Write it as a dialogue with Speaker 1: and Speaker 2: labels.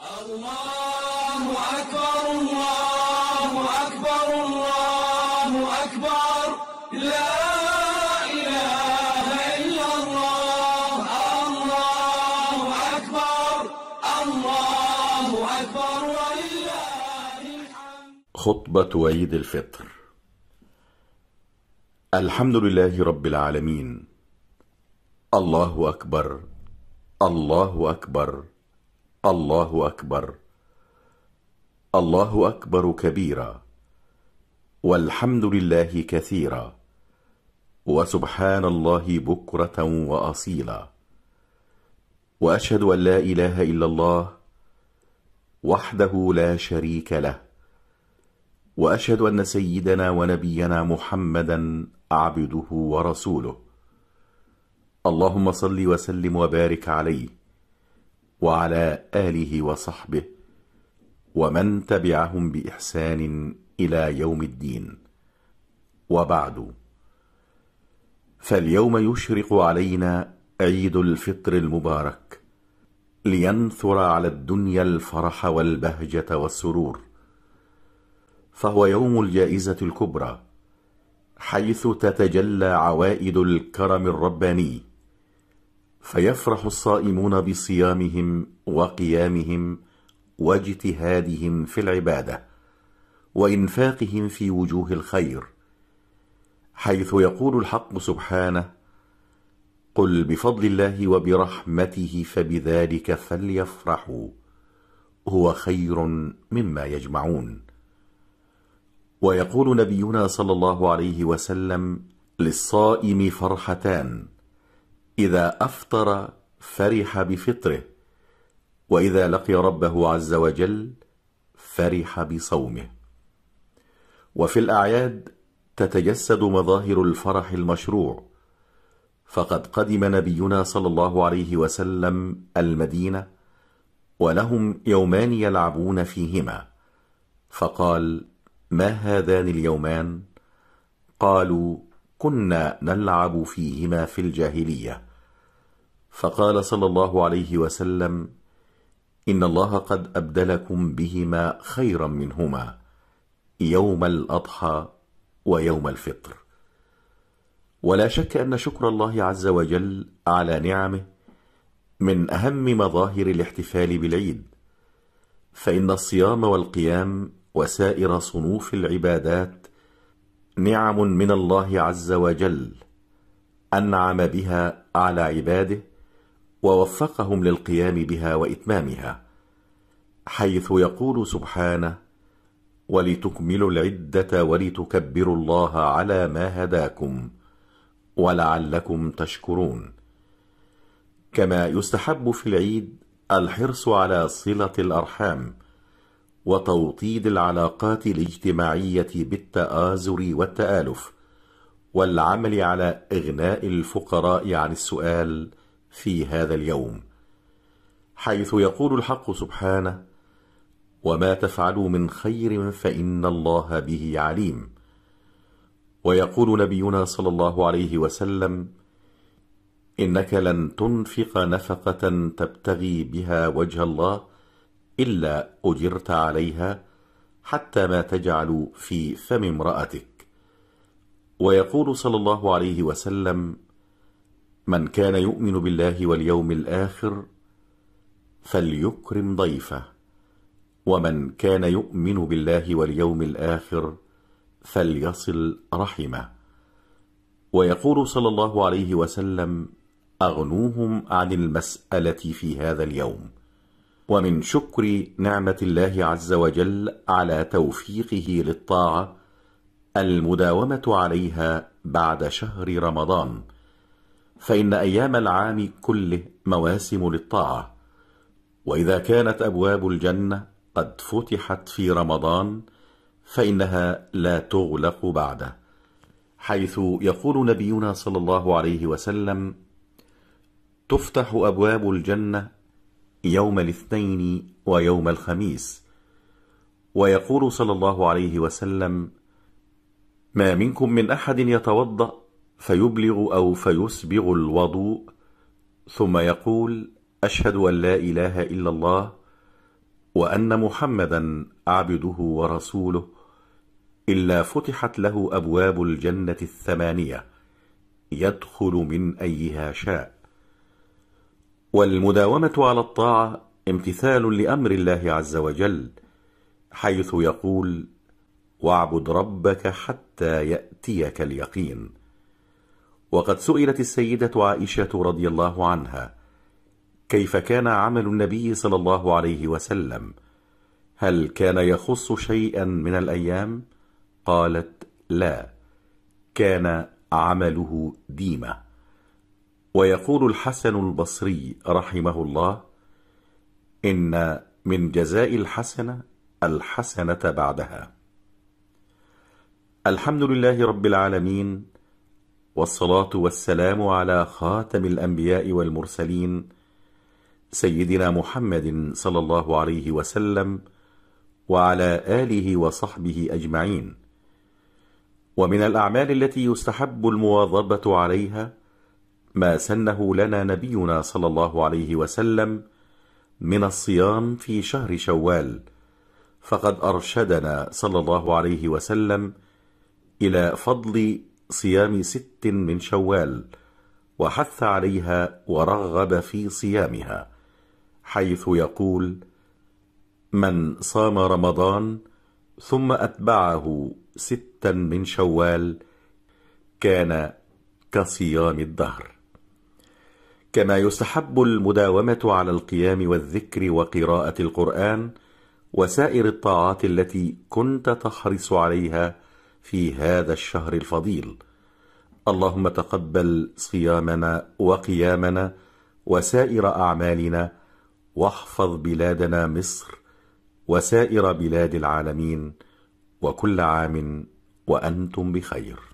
Speaker 1: الله أكبر الله أكبر الله أكبر لا إله إلا الله الله أكبر الله أكبر ولله الحمد خطبة عيد الفطر الحمد لله رب العالمين الله أكبر الله أكبر الله أكبر الله أكبر كبيرا والحمد لله كثيرا وسبحان الله بكرة وأصيلا وأشهد أن لا إله إلا الله وحده لا شريك له وأشهد أن سيدنا ونبينا محمدا عبده ورسوله اللهم صل وسلم وبارك عليه وعلى آله وصحبه ومن تبعهم بإحسان إلى يوم الدين وبعد فاليوم يشرق علينا عيد الفطر المبارك لينثر على الدنيا الفرح والبهجة والسرور فهو يوم الجائزة الكبرى حيث تتجلى عوائد الكرم الرباني فيفرح الصائمون بصيامهم وقيامهم واجتهادهم في العباده وانفاقهم في وجوه الخير حيث يقول الحق سبحانه قل بفضل الله وبرحمته فبذلك فليفرحوا هو خير مما يجمعون ويقول نبينا صلى الله عليه وسلم للصائم فرحتان إذا أفطر فرح بفطره وإذا لقي ربه عز وجل فرح بصومه وفي الأعياد تتجسد مظاهر الفرح المشروع فقد قدم نبينا صلى الله عليه وسلم المدينة ولهم يومان يلعبون فيهما فقال ما هذان اليومان؟ قالوا كنا نلعب فيهما في الجاهليه فقال صلى الله عليه وسلم ان الله قد ابدلكم بهما خيرا منهما يوم الاضحى ويوم الفطر ولا شك ان شكر الله عز وجل على نعمه من اهم مظاهر الاحتفال بالعيد فان الصيام والقيام وسائر صنوف العبادات نعم من الله عز وجل انعم بها على عباده ووفقهم للقيام بها وإتمامها حيث يقول سبحانه ولتكملوا العدة ولتكبروا الله على ما هداكم ولعلكم تشكرون كما يستحب في العيد الحرص على صلة الأرحام وتوطيد العلاقات الاجتماعية بالتآزر والتآلف والعمل على إغناء الفقراء عن السؤال في هذا اليوم حيث يقول الحق سبحانه وما تفعلوا من خير فإن الله به عليم ويقول نبينا صلى الله عليه وسلم إنك لن تنفق نفقة تبتغي بها وجه الله إلا أجرت عليها حتى ما تجعل في فم امرأتك ويقول صلى الله عليه وسلم من كان يؤمن بالله واليوم الآخر فليكرم ضيفه ومن كان يؤمن بالله واليوم الآخر فليصل رحمه ويقول صلى الله عليه وسلم أغنوهم عن المسألة في هذا اليوم ومن شكر نعمة الله عز وجل على توفيقه للطاعة المداومة عليها بعد شهر رمضان فإن أيام العام كله مواسم للطاعة وإذا كانت أبواب الجنة قد فتحت في رمضان فإنها لا تغلق بعده حيث يقول نبينا صلى الله عليه وسلم تفتح أبواب الجنة يوم الاثنين ويوم الخميس ويقول صلى الله عليه وسلم ما منكم من أحد يتوضأ فيبلغ أو فيسبغ الوضوء ثم يقول أشهد أن لا إله إلا الله وأن محمدا عبده ورسوله إلا فتحت له أبواب الجنة الثمانية يدخل من أيها شاء والمداومة على الطاعة امتثال لأمر الله عز وجل حيث يقول واعبد ربك حتى يأتيك اليقين وقد سئلت السيدة عائشة رضي الله عنها كيف كان عمل النبي صلى الله عليه وسلم هل كان يخص شيئا من الأيام؟ قالت لا كان عمله ديمة ويقول الحسن البصري رحمه الله إن من جزاء الحسنة الحسنة بعدها الحمد لله رب العالمين والصلاة والسلام على خاتم الأنبياء والمرسلين سيدنا محمد صلى الله عليه وسلم وعلى آله وصحبه أجمعين ومن الأعمال التي يستحب المواظبة عليها ما سنه لنا نبينا صلى الله عليه وسلم من الصيام في شهر شوال فقد أرشدنا صلى الله عليه وسلم إلى فضل صيام ست من شوال وحث عليها ورغب في صيامها حيث يقول من صام رمضان ثم أتبعه ستا من شوال كان كصيام الدهر كما يستحب المداومة على القيام والذكر وقراءة القرآن وسائر الطاعات التي كنت تحرص عليها في هذا الشهر الفضيل اللهم تقبل صيامنا وقيامنا وسائر أعمالنا واحفظ بلادنا مصر وسائر بلاد العالمين وكل عام وأنتم بخير